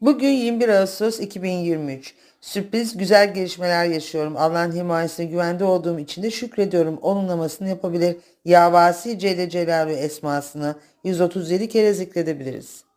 Bugün 21 Ağustos 2023. Sürpriz güzel gelişmeler yaşıyorum. Allah'ın himayesine güvende olduğum için de şükrediyorum. Onunlamasını yapabilir. Yavasi Celle ve esmasını 137 kere zikredebiliriz.